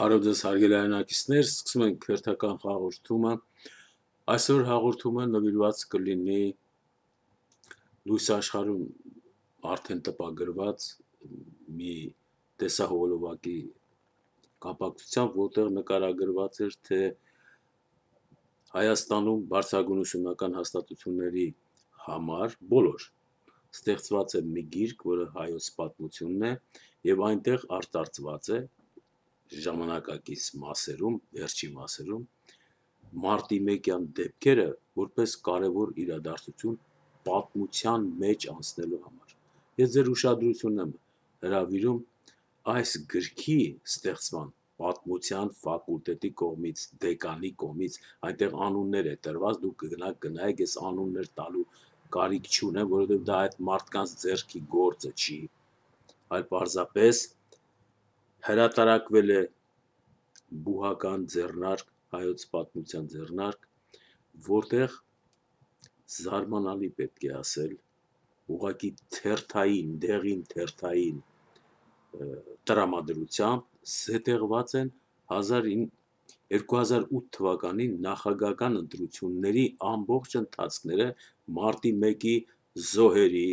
Բարև ձեզ հարգելի հայրենակիցներ, սկսում ենք հերթական հաղորդումը։ Այսօր հաղորդումը նվիրված կլինի լույս աշխարհում արդեն տպագրված մի տեսահոլովակի կապակցությամբ, որտեղ նկարագրված էր թե Հայաստանում բարձրագունությունական հաստատությունների համար բոլոր ստեղծված է մի գիրք, որը հայոց պատմությունն է եւ այնտեղ արտարծված է ժամանակակից մասերում, վերջի մասերում մարտի 1-յան դեպքերը որպես կարևոր իրադարձություն պատմության մեջ անցնելու համար։ Ես ձեր ուշադրությունն եմ հրավիրում այս գրքի ստեղծման պատմության ֆակուլտետի կողմից, դեկանի կողմից, այնտեղ անուններ է տրված, դուք կգնաք գնայեք, ես անուններ տալու կարիք չունեմ, որովհետև դա այդ մարդկանց ձեռքի գործը չի, այլ պարզապես հրատարակվել է բուհական ձեռնարկ, հայոց պատմության ձեռնարկ, որտեղ զարմանալի պետք է ասել, ուղակի թերթային, դեղին թերթային տրամադրությամբ զետեղված են 2008 թվականի նախագահական ընտրությունների ամբողջ ընթացքները մարտի 1-ի զոհերի,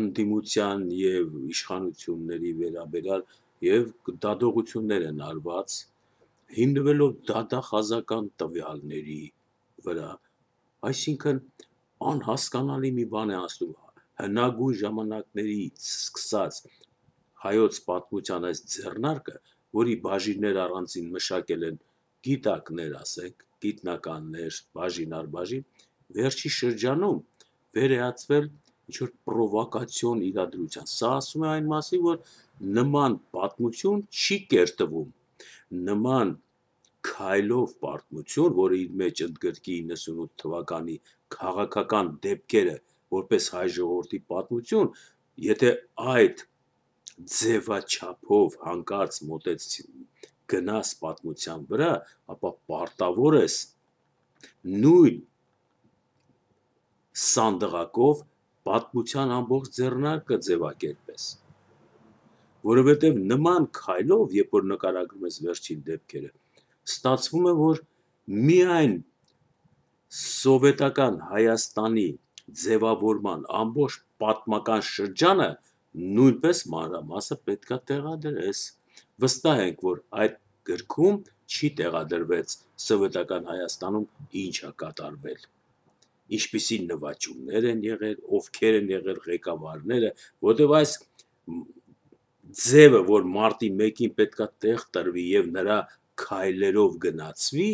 ընդդիմության եւ իշխանությունների վերաբերյալ եւ դադողություններ են արված հիննվելով դադախազական տվյալների վրա այսինքն անհասկանալի մի բան է ասում հնագույն ժամանակներից սկսած հայոց պատմության այս ձեռնարկը որի բաժիններ առանցին մշակել են գիտակներ ասենք գիտնականներ բաժին առ բաժին վերջի շրջանում վերեացվել ինչ որ պրովոկացիոն իրադրության սա ասում է այն մասին որ նման պատմություն չի կերտվում, նման քայլով պատմություն, որը իր մեջ ընդգրկի 98 թվականի քաղաքական դեպքերը որպես հայ ժողովրդի պատմություն, եթե այդ ձևաչափով հանկարծ մոտեց գնաս պատմության վրա, ապա պարտավոր ես նույն սանդղակով պատմության ամբողջ ձեռնարկը ձևակերպես։ ձև որովհետև նման քայլով, երբ որ նկարագրում ես վերջին դեպքերը, ստացվում է, որ միայն սովետական Հայաստանի ձևավորման ամբողջ պատմական շրջանը նույնպես մանրամասը պետքա տեղադրես։ Վստահ ենք, որ այդ գրքում չի տեղադրվեց սովետական Հայաստանում ինչա կատարվել։ Ինչպիսի նվաճումներ են եղել, ովքեր են եղել ղեկավարները, որտեղ այս ձևը, որ մարտի 1-ին պետքա տեղ տրվի եւ նրա քայլերով գնացվի,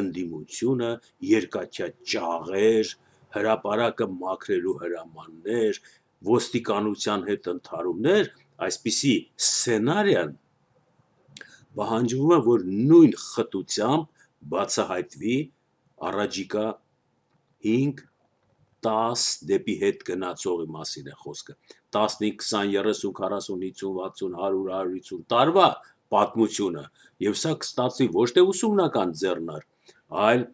ընդդիմությունը երկաչա ճաղեր, հրաապարակը մաքրելու հրամաններ, ոստիկանության հետ ընդհարումներ, այսպիսի սցենարիան պահանջվում է, որ նույն խտությամբ բացահայտվի առաջիկա 5 10 դեպի հետ գնացողի մասին է խոսքը 15 20 30 40 50 100 150 տարվա պատմությունը եւ սա կստացվի ոչ թե ուսումնական ձեռնար այլ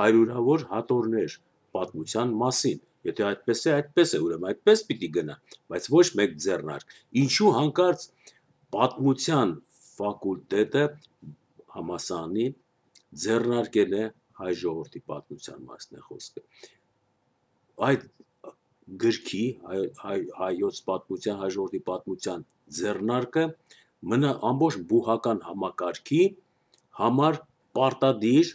հայրուրավոր հատորներ պատմության մասին եթե այդպես է այդպես է ուրեմն այդպես պիտի գնա բայց ոչ մեկ ձեռնարկ ինչու հանկարծ պատմության ֆակուլտետը համասանի ձեռնարկել է հայ ժողովրդի պատմության մասն է խոսքը այդ գրքի հայ, հայ, հայոց պատմության, հայ ժողովրդի պատմության ձեռնարկը մնա ամբողջ բուհական համակարգի համար պարտադիր,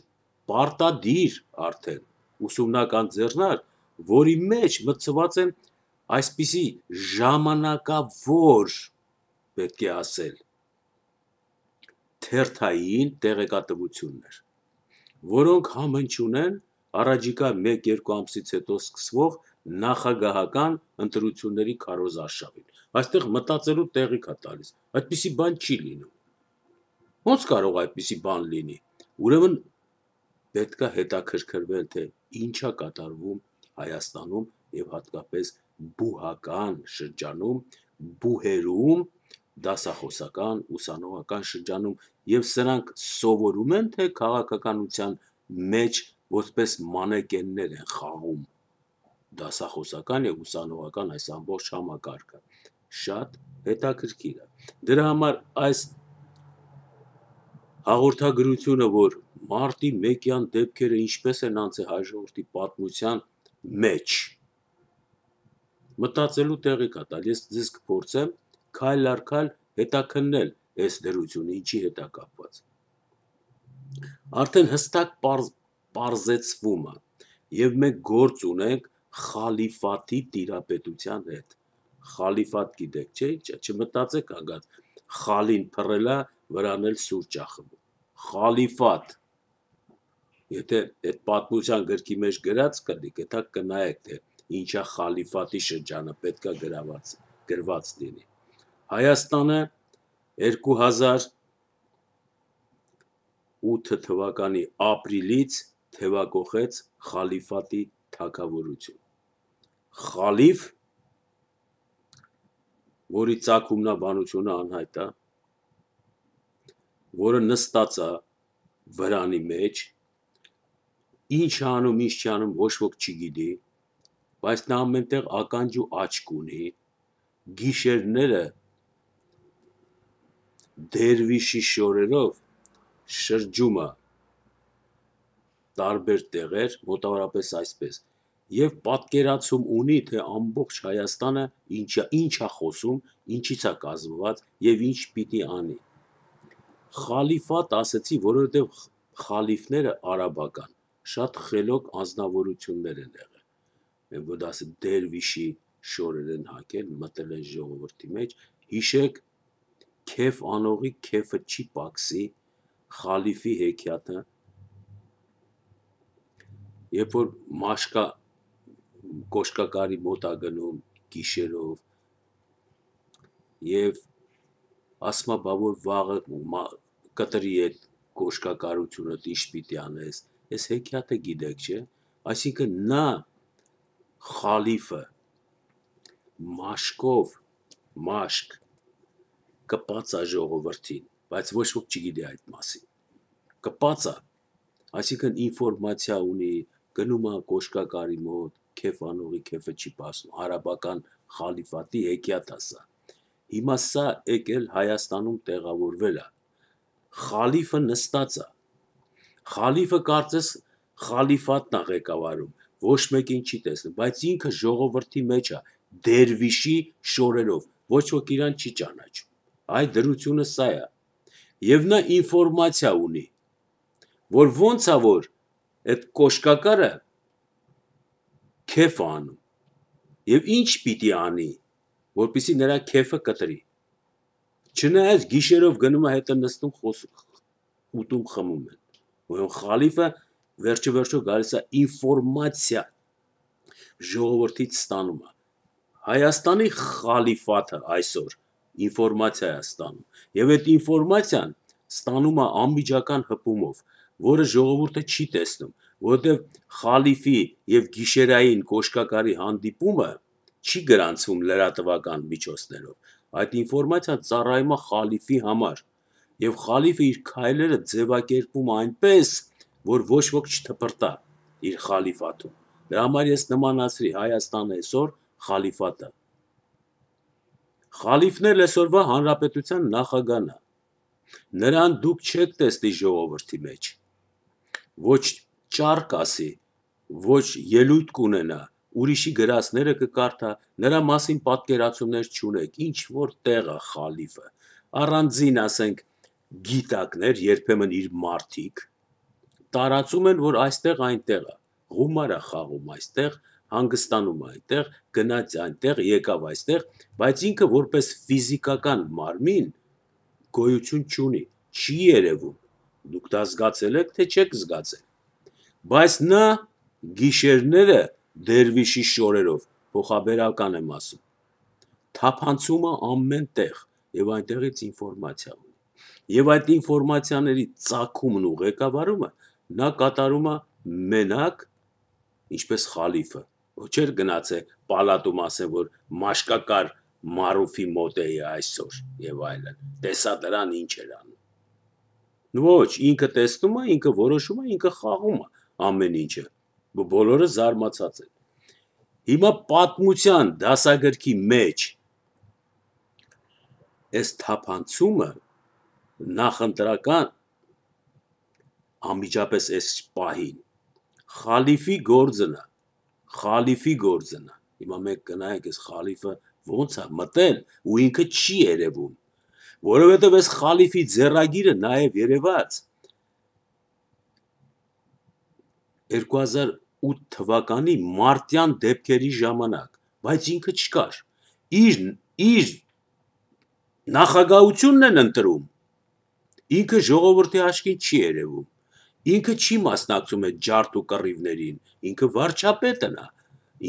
պարտադիր արդեն ուսումնական ձեռնարկ, որի մեջ մտցված են այսպիսի ժամանակավոր պետք է ասել թերթային տեղեկատվություններ, որոնք համընչուն են առաջիկա 1-2 ամսից հետո սկսվող նախագահական ընտրությունների քարոզ արշավին։ Այստեղ մտածելու տեղի կա տալիս։ Այդպիսի բան չի լինում։ Ոնց կարող այդպիսի բան լինի։ Ուրեմն պետքա հետաքրքրվել թե ինչա կատարվում Հայաստանում եւ հատկապես բուհական շրջանում, բուհերում, դասախոսական, ուսանողական շրջանում եւ սրանք սովորում են թե քաղաքականության մեջ որպես մանեկեններ են խաղում դասախոսական եւ ուսանողական այս ամբողջ համակարգը շատ հետաքրքիր է դրա համար այս հաղորդագրությունը որ մարտի 1-յան դեպքերը ինչպես են անցել հայ ժողովրդի պատմության մեջ մտածելու տեղի կա տալ ես ձեզ կփորձեմ քայլ առ քայլ հետաքննել այս դրությունը ինչի հետ է կապված արդեն հստակ պարզեցվումը եւ մենք գործ ունենք խալիֆատի տիրապետության հետ խալիֆատ գիտեք չէ ինչ չմտածեք ագած խալին փռելա վրան էլ սուրճ ախմու խալիֆատ եթե այդ պատմության գրքի մեջ գրած կդիք հետա կնայեք թե ինչա խալիֆատի շրջանը պետքա գրաված գրված լինի Հայաստանը 2008 թվականի ապրիլից թևակողեց խալիֆատի թակավորություն։ Խալիֆ, որի ցակումնաբանությունը անհայտ է, որը նստած է վրանի մեջ, ինչ անում, ինչ չանում, ոչ ոք չգիտի, բայց նա ամենտեղ ականջ ու աչք ունի, գիշերները դերվիշի շորերով շրջումը տարբեր տեղեր, մոտավորապես այսպես։ Եվ պատկերացում ունի, թե ամբողջ Հայաստանը ինչա ինչա խոսում, ինչից է կազմված եւ ինչ պիտի անի։ Խալիֆատ ասացի, որովհետեւ խալիֆները արաբական շատ խելոք անznավորություններ են եղել։ Եվ որ դասը դերվիշի շորեր են հակել, մտել են ժողովրդի մեջ։ Հիշեք, քեֆ անողի քեֆը չի պաքսի, խալիֆի հեքիաթը երբ որ մաշկա կոշկակարի մոտ է գնում գիշերով եւ ասմա բա որ վաղը կտրի այդ կոշկակարությունը դիշ պիտի անես այս հեքիաթը գիտեք չէ այսինքն նա խալիֆը մաշկով մաշկ կպած է ժողովրդին բայց ոչ ոք չգիտի այդ մասին կպած է այսինքն ինֆորմացիա ունի գնում է կոշկակարի մոտ, քեֆ անողի քեֆը չի պասնում, արաբական խալիֆատի հեքիաթ ասա։ Հիմա սա եկել Հայաստանում տեղավորվել է։ Խալիֆը նստած է։ Խալիֆը կարծես խալիֆատն է ղեկավարում, ոչ մեկին չի տեսնում, բայց ինքը ժողովրդի մեջ է, դերվիշի շորերով, ոչ ոք իրան չի ճանաչում։ Այ դրությունը սա է։ Եվ նա ինֆորմացիա ունի, որ ոնց է որ այդ կոշկակարը քեֆ անում։ Եվ ինչ պիտի անի, որպիսի նրա քեֆը կտրի։ Չնայած գիշերով գնում է հետը նստում խոսում ուտում խմում են։ Ոյն խալիֆը վերջը վերջո գալիս է ինֆորմացիա ժողովրդից ստանում է։ Հայաստանի խալիֆաթը այսօր ինֆորմացիա է ստանում։ Եվ այդ ինֆորմացիան ստանում է անմիջական հպումով որը ժողովուրդը չի տեսնում, որովհետև խալիֆի եւ գիշերային կոշկակարի հանդիպումը չի գրանցվում լրատվական միջոցներով։ Այդ ինֆորմացիան ծառայում է խալիֆի համար եւ խալիֆը իր քայլերը ձևակերպում այնպես, որ ոչ ոք չթփրտա իր խալիֆաթում։ Դրա համար ես նմանացրի Հայաստանը այսօր խալիֆատը։ Խալիֆն էլ այսօրվա հանրապետության նախագահն է։ Նրան դուք չեք տեսնի ժողովրդի մեջ ոչ ճարկ ասի, ոչ ելույթ կունենա, ուրիշի գրասները կկարդա, նրա մասին պատկերացումներ չունեք, ինչ որ տեղը խալիֆը։ Առանձին ասենք գիտակներ երբեմն իր մարդիկ տարածում են, որ այստեղ այնտեղ է, գումարը խաղում այստեղ, հանգստանում այնտեղ, գնաց այնտեղ, եկավ այստեղ, բայց ինքը որպես ֆիզիկական մարմին գոյություն չունի, չի երևում Դուք դա զգացել եք, թե չեք զգացել։ Բայց նա գիշերները դերվիշի շորերով փոխաբերական եմ ասում։ Թափանցումը ամեն տեղ եւ այնտեղից ինֆորմացիա ունի։ Եվ այդ ինֆորմացիաների ցակումն ու ղեկավարումը նա կատարում է մենակ ինչպես խալիֆը։ Ոչ էր գնացե պալատում ասեն, որ մաշկակար Մարուֆի մոտ էի այսօր եւ այլն։ Տեսա դրան ինչ էր անում Ոչ, ինքը տեսնում է, ինքը որոշում է, ինքը խաղում է ամեն ինչը։ Բոլորը զարմացած են։ Հիմա պատմության դասագրքի մեջ այս թափանցումը նախընտրական ամիջապես այս պահին խալիֆի գործնա խալիֆի գործնա հիմա մենք գնանք այս խալիֆը ո՞նց է մտել ու ինքը չի երևում որովհետև այս խալիֆի ձեռագիրը նաև երևաց 2008 թվականի մարտյան դեպքերի ժամանակ, բայց ինքը չկար։ Իր իր նախագահությունն են ընտրում։ Ինքը ժողովրդի աչքին չի երևում։ Ինքը չի մասնակցում այդ ջարդ ու կռիվներին, ինքը վարչապետն է,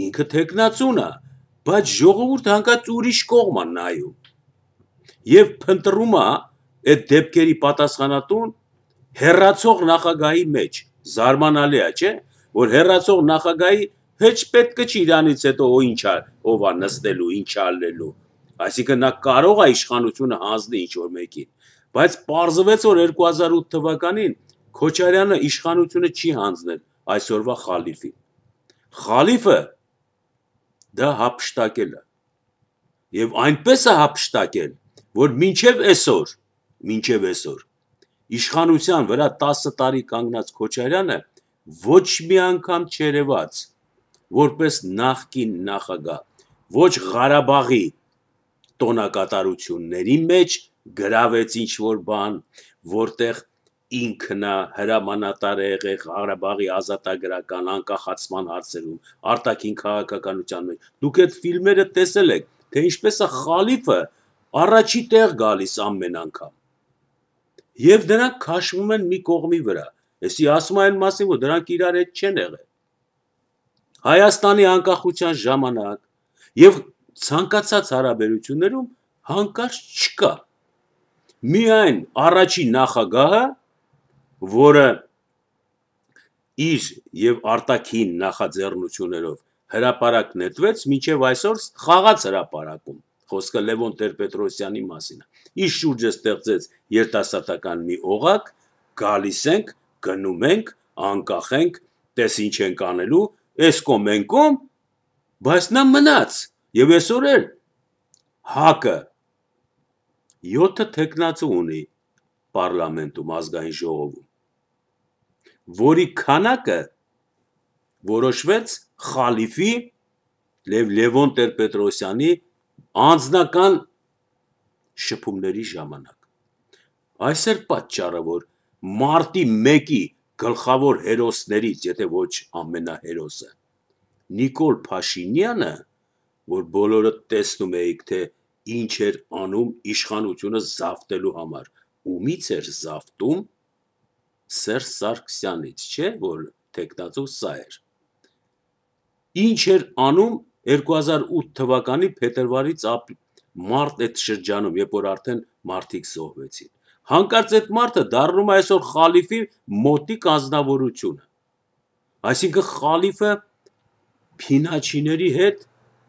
ինքը թեկնածուն է, բայց ժողովուրդը հանկարծ ուրիշ կողմ է նայում եւ փնտրում է այդ դեպքերի պատասխանատուն հերացող նախագահի մեջ զարմանալի է, չէ՞, որ հերացող նախագահի հեչ պետք չի իրանից հետո ո ինչա ով է նստելու, ինչա ալելու։ Այսինքն նա կարող է իշխանությունը հանձնել ինչ որ մեկին, բայց պարզվեց որ 2008 թվականին Քոչարյանը իշխանությունը չի հանձնել այսօրվա խալիֆին։ Խալիֆը դա հապշտակել է։ Եվ այնպես է հապշտակել, որ մինչև այսօր, մինչև այսօր իշխանության վրա 10 տարի կանգնած Քոչարյանը ոչ մի անգամ չերևաց որպես նախկին նախագահ ոչ Ղարաբաղի տոնակատարությունների մեջ գրավեց ինչ որ բան, որտեղ ինքնա հրամանատար է եղել Ղարաբաղի ազատագրական անկախացման հարցերում, արտաքին քաղաքականության մեջ։ Դուք այդ ֆիլմերը տեսել եք, թե ինչպես է Խալիֆը առաջի տեղ գալիս ամեն անգամ։ Եվ դրանք քաշվում են մի կողմի վրա։ Էսի ասում այն մասին, որ դրանք իրար հետ չեն եղել։ Հայաստանի անկախության ժամանակ եւ ցանկացած հարաբերություններում հանկարծ չկա։ Միայն առաջի նախագահը, որը իր եւ արտաքին նախաձեռնություններով հրաապարակ նետվեց, մինչեւ այսօր խաղաց հրաապարակում խոսքը Լևոն Տեր-Պետրոսյանի մասին է։ Իս շուրջը ստեղծեց երիտասարդական մի օղակ, գալիս ենք, գնում ենք, անկախ ենք, տես ինչ ենք անելու, էս կոմ են կոմ, բայց նա մնաց։ Եվ այսօր էլ հակը 7 թեկնածու ունի պարլամենտում, ազգային ժողովում, որի քանակը որոշվեց խալիֆի Լև Լևոն Տեր-Պետրոսյանի անձնական շփումների ժամանակ։ Այս էր պատճառը, որ մարտի 1-ի գլխավոր հերոսներից, եթե ոչ ամենահերոսը, Նիկոլ Փաշինյանը, որ բոլորը տեսնում էիք, թե ինչ էր անում իշխանությունը զավթելու համար, ումից էր զավթում Սերժ Սարգսյանից, չէ՞, որ տեխնացու սա էր։ Ինչ էր անում 2008 թվականի փետրվարից մարտ այդ շրջանում, երբ որ արդեն մարդիկ զոհվեցին։ Հանկարծ այդ մարդը դառնում է այսօր խալիֆի մոտիկ ազնվորությունը։ Այսինքն խալիֆը փինաչիների հետ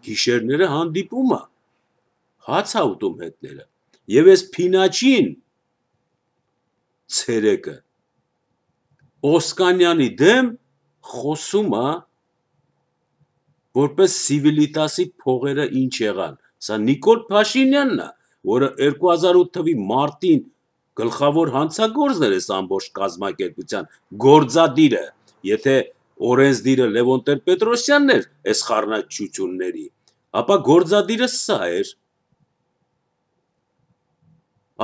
գիշերները հանդիպում է հաց է ուտում հետները եւ այս փինաչին ցերեկը Օսկանյանի դեմ խոսում է որպես Սիվիլիտասի փողերը ինչ եղան։ Սա Նիկոլ Փաշինյանն է, որը 2008 թվականի մարտին գլխավոր հանցագործն էր այս ամբողջ կազմակերպության գործադիրը, եթե օրենսդիրը Լևոն Տեր-Պետրոսյանն էր այս խառնակցությունների, ապա գործադիրը սա էր։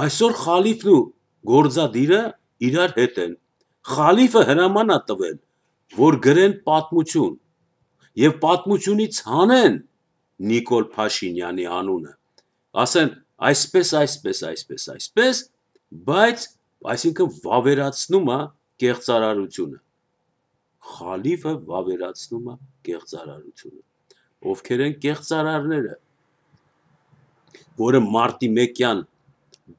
Այսօր խալիֆն ու գործադիրը իրար հետ են։ Խալիֆը հրաման է տվել, որ գրեն պատմություն, եւ պատմությունից հանեն Նիկոլ Փաշինյանի անունը։ Ասեն այսպես, այսպես, այսպես, այսպես, բայց այսինքն վավերացնում է կեղծարարությունը։ Խալիֆը վավերացնում է կեղծարարությունը։ Ովքեր են կեղծարարները, որը մարտի 1-յան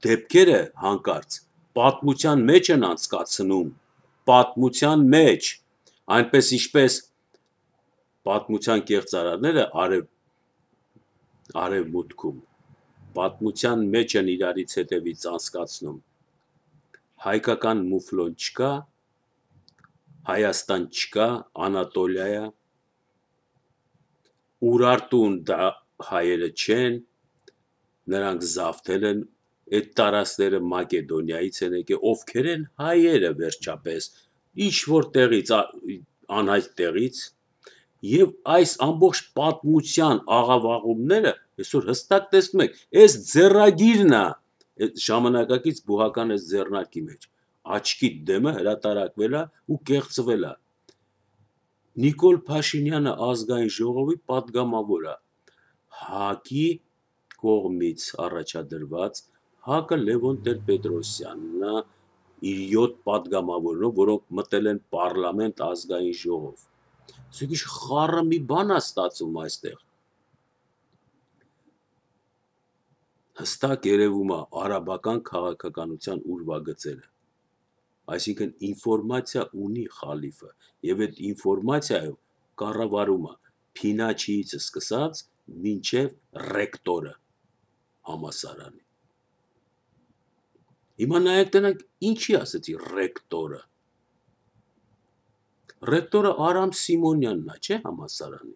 դեպքերը հանկարծ պատմության մեջ են անցկացնում, պատմության մեջ, այնպես ինչպես պատմության կեղծարարները արև արևմուտքում պատմության մեջ են իրարից հետևից անցկացնում հայկական մուֆլոն չկա Հայաստան չկա Անատոլիա Ուրարտուն դա հայերը չեն նրանք զավթել են այդ տարածները Մակեդոնիայից են եկել ովքեր են հայերը վերջապես ինչ որ տեղից անհայտ տեղից Եվ այս ամբողջ պատմության աղավաղումները այսօր հստակ տեսնում եք, այս ձեռագիրն է ժամանակակից բուհական այս ձեռնարկի մեջ։ Աչքի դեմը հրատարակվել է ու կեղծվել է։ Նիկոլ Փաշինյանը ազգային ժողովի падգամավոր է։ ՀԱԿ-ի կողմից առաջադրված ՀԱԿ-ը Լևոն Տեր-Պետրոսյանն իր 7 падգամավորով, որոնք մտել են պարլամենտ ազգային ժողով Սուգիշ խառը մի բան է ստացվում այստեղ։ Հստակ երևում է արաբական քաղաքականության ուրվագծերը։ Այսինքն ինֆորմացիա ունի խալիֆը եւ այդ ինֆորմացիայով կառավարումը փինաչից սկսած մինչև ռեկտորը համասարանի։ Հիմա նայեք տնանք ինչի ասեցի ռեկտորը Ռեկտորը Արամ Սիմոնյանն է, չէ՞ համասարանի։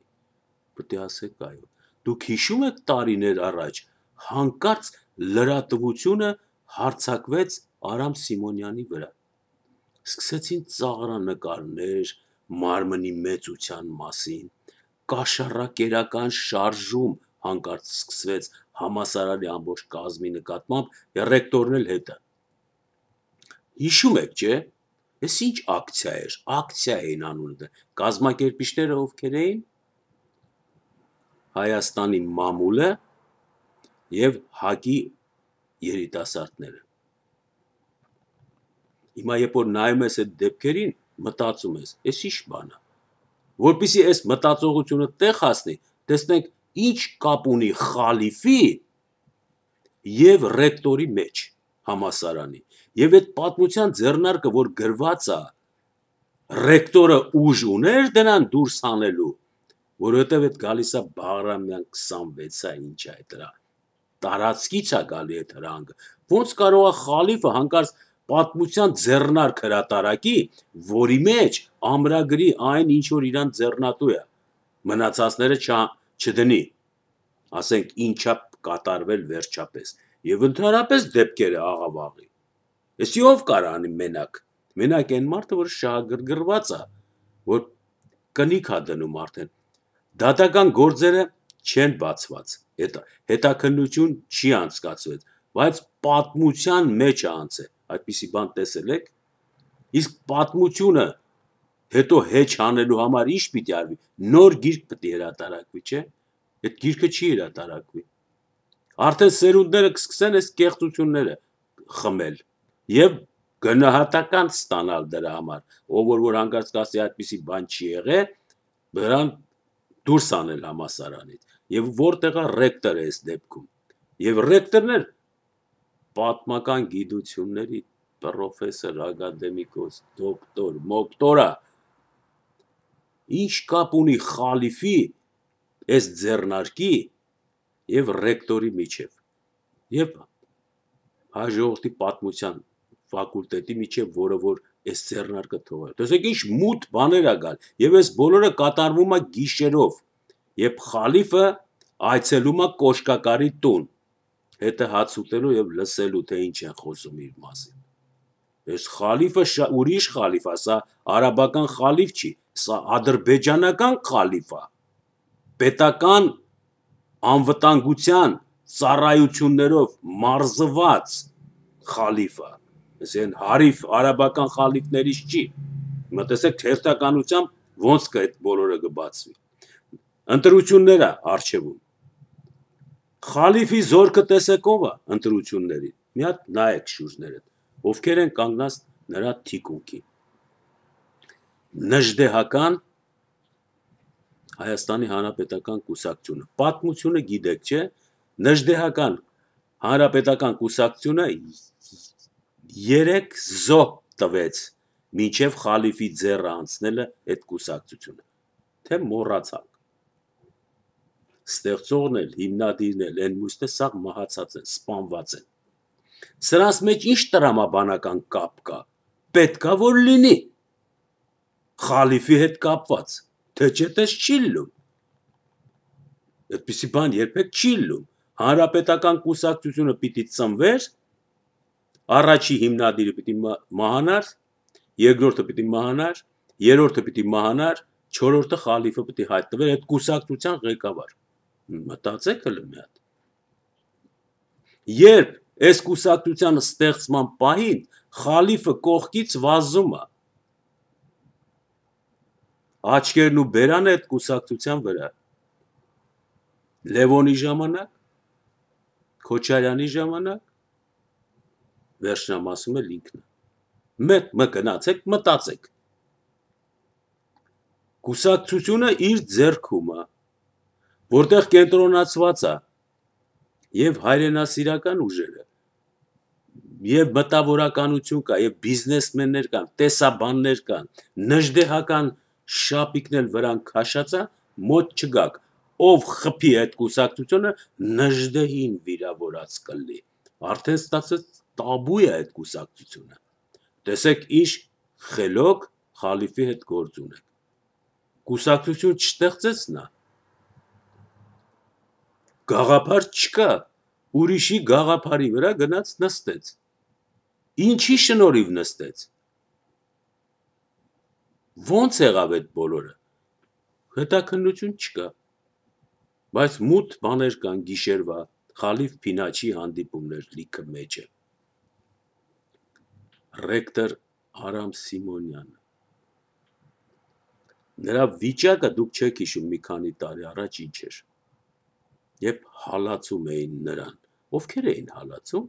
Պետք է ասեք այո։ Դուք հիշում եք տարիներ առաջ հանկարծ լրատվությունը հարցակվեց Արամ Սիմոնյանի վրա։ Սկսեցին ծաղրանկարներ մարմնի մեծության մասին, կաշառակերական շարժում հանկարծ սկսվեց համասարանի ամբողջ կազմի նկատմամբ, ռեկտորն էլ հետը։ Հիշում եք, չէ՞։ Էս ինչ ակցիա էր, ակցիա էին անում դա։ Կազմակերպիչները ովքեր էին։ Հայաստանի մամուլը եւ հակի երիտասարդները։ Հիմա երբ որ նայում ես այդ դեպքերին, մտածում ես, էս ինչ բան է։ Որպեսի այս մտածողությունը տեղ հասնի, տեսնենք ինչ կապ ունի խալիֆի եւ ռեկտորի մեջ համասարանի Եվ այդ պատմության ձեռնարկը, որ գրված է, ռեկտորը ուժ ուներ դրան դուրս հանելու, որովհետև այդ գալիս է Բաղրամյան 26-ը ինչ է դրա։ Տարածքից է գալի այդ հրանքը։ Ոնց կարող է խալիֆը հանկարծ պատմության ձեռնարկ հրատարակի, որի մեջ ամրագրի այն ինչ որ իրան ձեռնատու է։ Մնացածները չա չդնի։ Ասենք ինչա կատարվել վերջապես։ Եվ ընդհանրապես դեպքերը աղավաղի։ Էս ով կար անի մենակ։ Մենակ այն մարդը, որ շահագրգռված է, որ կնիք է դնում արդեն։ Դատական գործերը չեն բացված։ Հետա հետաքննություն չի անցկացվել, բայց պատմության մեջ է անցել։ Այդպիսի բան տեսել եք։ Իսկ պատմությունը հետո հեչ անելու համար ինչ պիտի արվի նոր գիրք պետք է հրատարակվի չէ այդ գիրքը չի հրատարակվի արդեն սերունդները կսկսեն այս կեղծությունները խմել եւ գնահատական ստանալ դրա համար, ով որ որ հանկարծ կասի այդպիսի բան չի եղել, բրան դուրս անել համասարանից։ Եվ որտեղ է ռեկտորը այս դեպքում։ Եվ ռեկտորներ պատմական գիտությունների պրոֆեսոր, ակադեմիկոս, դոկտոր, մոկտորա ինչ կապ ունի խալիֆի այս ձեռնարկի եւ ռեկտորի միջև։ Եվ հաջորդի պատմության ֆակուլտետի միջև, որը որ այս ձեռնարկը թողել։ Տեսեք ինչ մութ բաներ է գալ, եւ այս բոլորը կատարվում է գիշերով, երբ խալիֆը այցելում է կոշկակարի տուն, հետը հաց ուտելու եւ լսելու թե ինչ են խոսում իր մասին։ Այս խալիֆը ուրիշ խալիֆ է, սա արաբական խալիֆ չի, սա ադրբեջանական խալիֆ է։ Պետական անվտանգության ծառայություններով մարզված խալիֆը այսին հարիֆ արաբական խալիքներից չի մտածեք թերթականությամբ ոնց կա այդ բոլորը կբացվի ընտրությունները արժևում խալիֆի զորքը տեսեք ով է ընտրությունների մի հատ նայեք շուրջները ովքեր են կանգնած նրա թիկունքի նժդեհական Հայաստանի Հանրապետական կուսակցությունը։ Պատմությունը գիտեք, չէ՞։ Նժդեհական Հանրապետական կուսակցությունը 3 զո տվեց մինչև խալիֆի ձեռը անցնելը այդ կուսակցությունը թե մոռացանք ստեղծողն էլ հիմնադիրն էլ այն մույսն է սաղ մահացած են սպանված են սրանց մեջ ինչ տրամաբանական կապ կա պետքա որ լինի խալիֆի հետ կապված թե չէ դες չի լում այդպիսի բան երբեք չի լում հանրապետական կուսակցությունը պիտի ծնվեր առաջի հիմնադիրը պիտի մահանար, երկրորդը պիտի մահանար, երրորդը պիտի մահանար, չորրորդը խալիֆը պիտի հայտնվեր այդ կուսակցության ղեկավար։ Մտածեք հələ մի հատ։ Երբ այս կուսակցության ստեղծման պահին խալիֆը կողքից վազում է աչքերն ու բերան այդ կուսակցության վրա։ Լևոնի ժամանակ, Քոչարյանի ժամանակ վերջնամասում էլ ինքն է։ Մեկ մկնացեք, մտածեք։ Կուսակցությունը իր ձեռքում է, որտեղ կենտրոնացված է եւ հայրենասիրական ուժերը եւ մտավորականություն կա եւ բիզնեսմեններ կան, տեսաբաններ կան, նժդեհական շապիկն էլ վրան քաշածա, մոտ չգաք ով խփի այդ կուսակցությունը նժդեին վիրավորած կլի արդեն ստացած տաբու է այդ կուսակցությունը։ Տեսեք ինչ խելոք խալիֆի հետ գործ ունեք։ Կուսակցություն չստեղծեց նա։ Գաղափար չկա, ուրիշի գաղափարի վրա գնաց նստեց։ Ինչի շնորհիվ նստեց։ Ոնց եղավ այդ բոլորը։ Հետաքննություն չկա։ Բայց մութ բաներ կան գիշերվա, խալիֆ փինաչի հանդիպումներ լիքը մեջ է։ մեջ ռեկտոր Արամ Սիմոնյանը։ Նրա վիճակը դուք չեք հիշում մի քանի տարի առաջ ինչ էր։ Եվ հալացում էին նրան։ Ովքեր էին հալացում։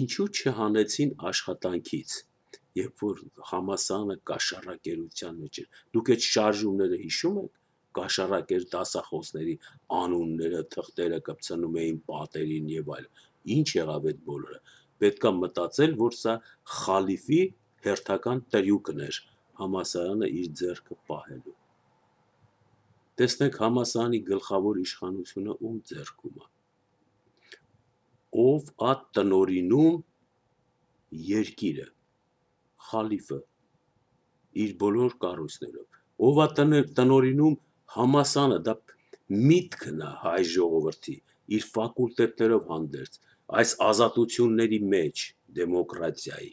Ինչու չհանեցին աշխատանքից, երբ որ համասանը կաշառակերության մեջ էր։ Դուք այդ շարժումները հիշում եք կաշառակեր դասախոսների անունները, թղթերը կպցնում էին պատերին եւ այլ։ Ինչ եղավ այդ բոլորը պետքա մտածել, որ սա խալիֆի հերթական տրյուկն էր համասարանը իր ձեռքը պահելու։ Տեսնենք համասարանի գլխավոր իշխանությունը ում ձեռքում է։ Ով ա տնորինում երկիրը, խալիֆը, իր բոլոր կառույցներով։ Ով ա տնորինում համասանը, դա միտքն է հայ ժողովրդի իր ֆակուլտետներով հանդերձ այս ազատությունների մեջ դեմոկրատիայի։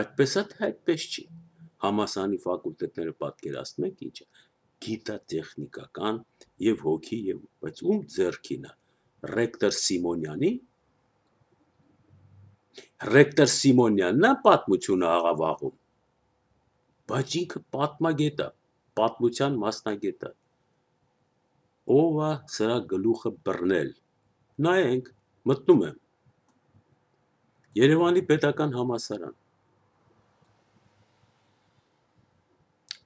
Այդպես է, թե այդպես չի։ Համասանի ֆակուլտետները պատկերացնում եք ինչ գիտատեխնիկական եւ հոգի եւ բայց ում ձերքինա ռեկտոր Սիմոնյանի ռեկտոր Սիմոնյանն է պատմությունը աղավաղում բայց ինքը պատմագետ է պատմության մասնագետ է ով է սրա գլուխը բռնել նայենք մտնում եմ Երևանի պետական համասարան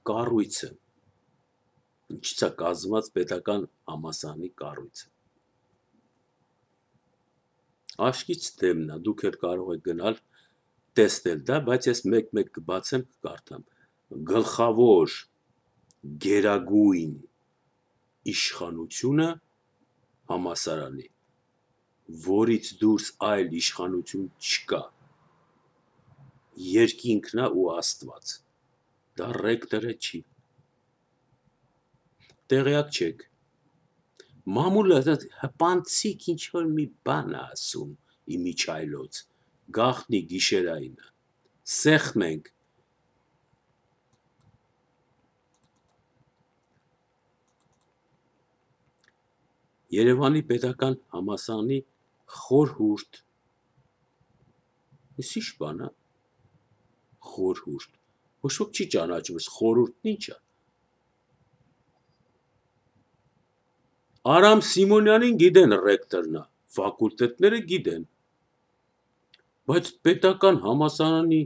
կառույցը ինչից է կազմված պետական համասարանի կառույցը Աշկից դեմնա, դուք էլ կարող եք գնալ տեսնել դա, բայց ես մեկ-մեկ կբացեմ կկարդամ։ Գլխավոր գերագույն իշխանությունը համասարանի որից դուրս այլ իշխանություն չկա։ Երկինքնա ու Աստված։ Դա ռեկտորը չի։ Տեղյակ չեք։ Մամուլը դա հպանցիկ ինչ որ մի բան է ասում իմիջայլոց։ Գախնի գիշերայինը։ Սեղմ ենք Երևանի պետական համասանի խորհուրդ Էս ի՞նչ բան է խորհուրդ ոչ ոք չի ճանաչում էս խորհուրդն ի՞նչ է Արամ Սիմոնյանին գիտեն ռեկտորնա, ֆակուլտետները գիտեն։ Բայց պետական համասարանի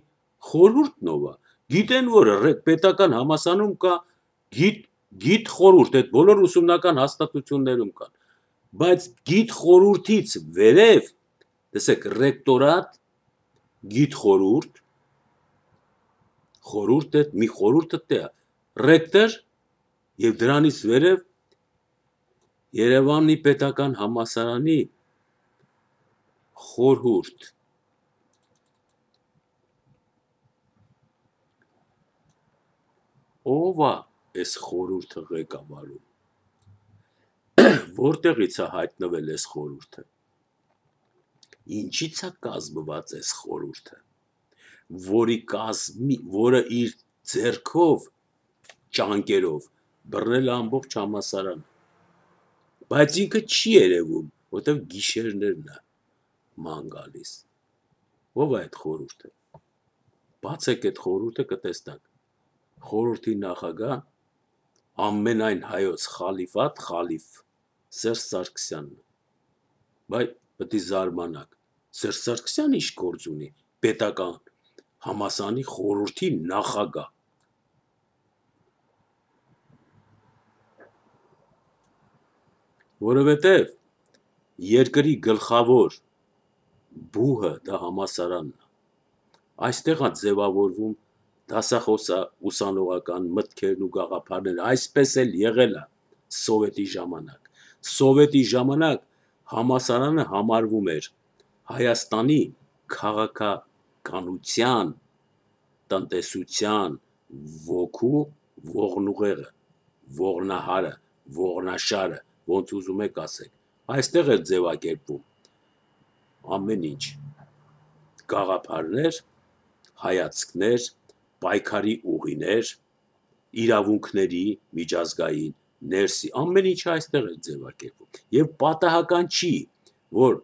խորհուրդն ով է։ Գիտեն, որ պետական համասանում կա գիտ գիտ խորհուրդ, այդ բոլոր ուսումնական հաստատություններում կան բայց գիտխորուրդից վերև տեսեք ռեկտորատ գիտխորուրդ խորուրդ է մի խորուրդը տե ռեկտոր եւ դրանից վերև Երևանի պետական համասարանի խորհուրդ ով է այս խորհուրդը ղեկավարում որտեղից է հայտնվել այս խորհուրդը։ Ինչից է կազմված այս խորհուրդը, որի կազմի, որը իր ձերքով ճանկերով բռնել ամբողջ համասարան։ Բայց ինքը չի երևում, որտեղ գիշերներն է ման գալիս։ Ո՞վ է այդ խորհուրդը։ Բացեք այդ խորհուրդը կտեսնանք։ Խորհրդի նախագահ ամենայն հայոց խալիֆատ խալիֆ Սերժ Սարգսյանն։ Բայց պետք է զարմանաք, Սերժ Սարգսյանը ի՞նչ գործ ունի պետական համասանի խորհրդի նախագահ։ Որովհետև երկրի գլխավոր բուհը դա համասարանն է։ Այստեղ է ձևավորվում դասախոսա ուսանողական մտքերն ու գաղափարները, այսպես էլ եղել է սովետի ժամանակ։ Սովետի ժամանակ համասարանը համարվում էր Հայաստանի քաղաքականության տնտեսության ոգու ողնուղեղը, ողնահարը, ողնաշարը, ոնց ուզում եք ասեք։ Այստեղ էր ձևակերպում ամեն ինչ։ Գաղափարներ, հայացքներ, պայքարի ուղիներ, իրավունքների միջազգային ներսի, ամեն ինչը այստեղ է ձևակերպում։ Եվ պատահական չի, որ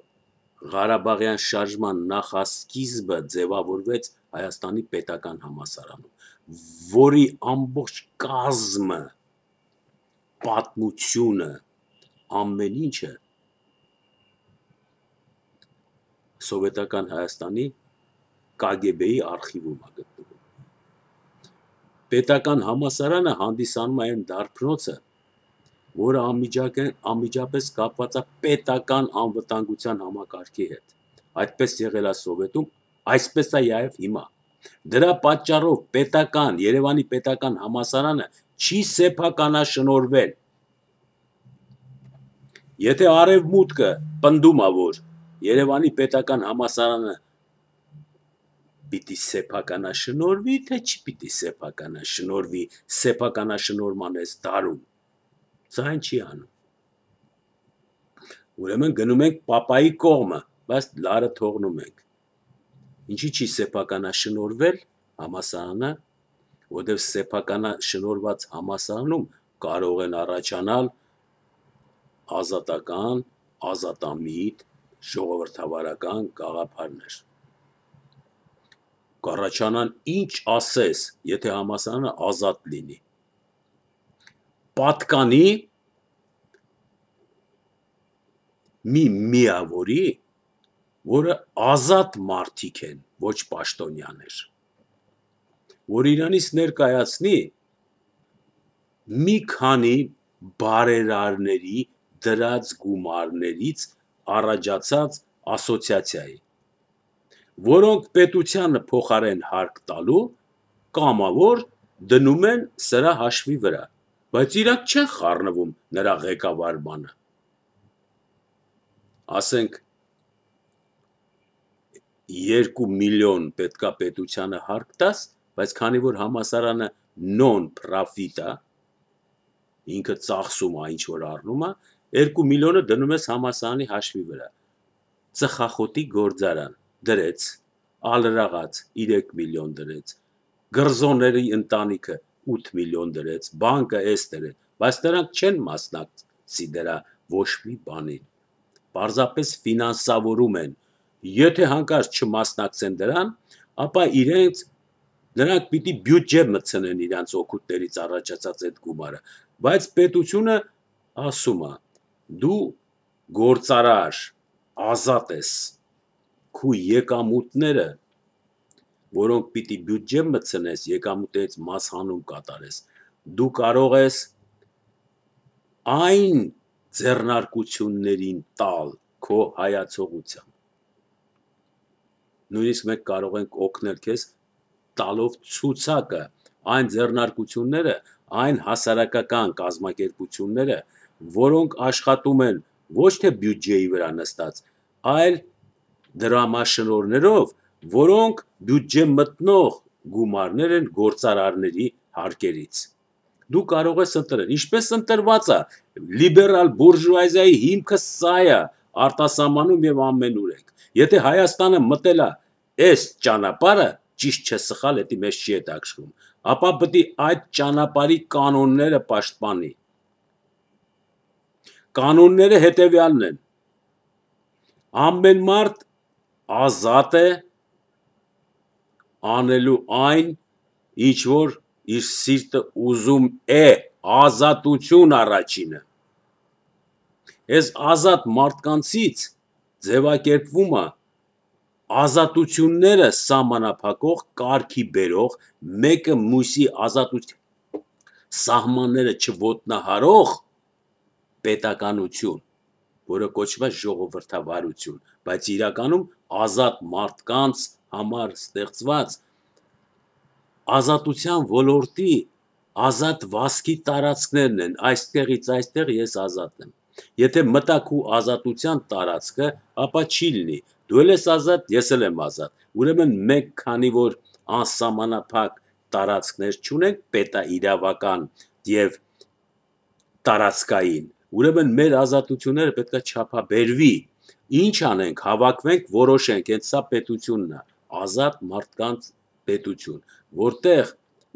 Ղարաբաղյան շարժման նախասկիզբը ձևավորվեց Հայաստանի պետական համասարանում, որի ամբողջ կազմը, պատմությունը, ամեն ինչը սովետական Հայաստանի կագեբեի արխիվում ագտնվում։ Պետական համասարանը հանդիսանում այն դարպնոցը, որը անմիջապես կապված է պետական անվտանգության համակարգի հետ։ Այդպես եղել է Սովետում, այսպես է նաև հիմա։ Դրա պատճառով պետական Երևանի պետական համասարանը չի սեփականաշնորվել։ Եթե արևմուտքը պնդում է, որ Երևանի պետական համասարանը պիտի սեփականաշնորվի, թե չպիտի սեփականաշնորվի, սեփականաշնորման էս դարում ցայն չի անում։ Ուրեմն գնում ենք papai կողմը, բայց լարը թողնում ենք։ Ինչի՞ չի սեփականաշնորվել համասարանը, որտեղ սեփականաշնորված համասարանում կարող են առաջանալ ազատական, ազատամիտ, ժողովրդավարական գաղափարներ կառաջանան ինչ ասես, եթե համասարանը ազատ լինի պատկանի մի միավորի, որը ազատ մարդիկ են, ոչ պաշտոնյաներ, որ իրանից ներկայացնի մի քանի բարերարների դրած գումարներից առաջացած ասոցիացիայի, որոնք պետությանը փոխարեն հարկ տալու կամավոր դնում են սրա հաշվի վրա բայց իրաք չեն խառնվում նրա ղեկավարմանը։ Ասենք 2 միլիոն պետքա պետությանը հարկ տաս, բայց քանի որ համասարանը non-profit է, ինքը ծախսում է ինչ որ առնում է, 2 միլիոնը դնում ես համասարանի հաշվի վրա։ Ծխախոտի գործարան դրեց, ալրաղաց 3 միլիոն դրեց։ Գրզոների ընտանիքը 1 8 միլիոն դրեց, բանկը էս դրեց, բայց նրանք չեն մասնակցի դրա ոչ մի բանին։ Պարզապես ֆինանսավորում են։ Եթե հանկարծ չմասնակցեն դրան, ապա իրենց նրանք պիտի բյուջե մտցնեն իրենց օգուտներից առաջացած այդ գումարը, բայց պետությունը ասում է. դու գործարար ազատ ես քու եկամուտները որոնք պիտի բյուջե մտցնես, եկամուտից մասհանում կատարես։ Դու կարող ես այն ձեռնարկություններին տալ քո հայացողությամբ։ Նույնիսկ մենք կարող ենք օգնել քեզ տալով ցուցակը այն ձեռնարկությունները, այն հասարակական կազմակերպությունները, որոնք աշխատում են ոչ թե բյուջեի վրա նստած, այլ դրամաշնորներով որոնք բյուջե մտնող գումարներ են գործարարների հարկերից։ Դու կարող ես ընտրել, ինչպես ընտրված է լիբերալ բուրժուազիայի հիմքը սա է, արտասահմանում եւ ամենուր եք։ Եթե Հայաստանը մտելա այս ճանապարհը, ճիշտ չէ սխալ, դա մեզ չի հետաքրքրում, ապա պետք է այդ ճանապարհի կանոնները պաշտպանի։ Կանոնները հետեւյալն են։ Ամեն մարդ ազատ է անելու այն, ինչ որ իր սիրտը ուզում է, ազատություն առաջինը։ Այս ազատ մարդկանցից ձևակերպումը ազատությունները սահմանափակող, կարգի բերող, մեկը մյուսի ազատություն սահմանները չոտնահարող պետականություն, որը կոչվում է ժողովրդավարություն, բայց իրականում ազատ մարդկանց համար ստեղծված ազատության ոլորտի ազատ վասկի տարածքներն են, այստեղից այստեղ ես ազատ եմ։ Եթե մտակ ու ազատության տարածքը, ապա չի լինի։ Դու ես ազատ, ես էլ եմ ազատ։ Ուրեմն մեկ քանի որ անսամանապակ տարածքներ չունենք պետա իրավական եւ տարածքային։ Ուրեմն մեր ազատությունները պետքա չափաբերվի։ Ինչ անենք, հավաքվենք, որոշենք, հենց սա պետությունն է ազատ մարդկանց պետություն, որտեղ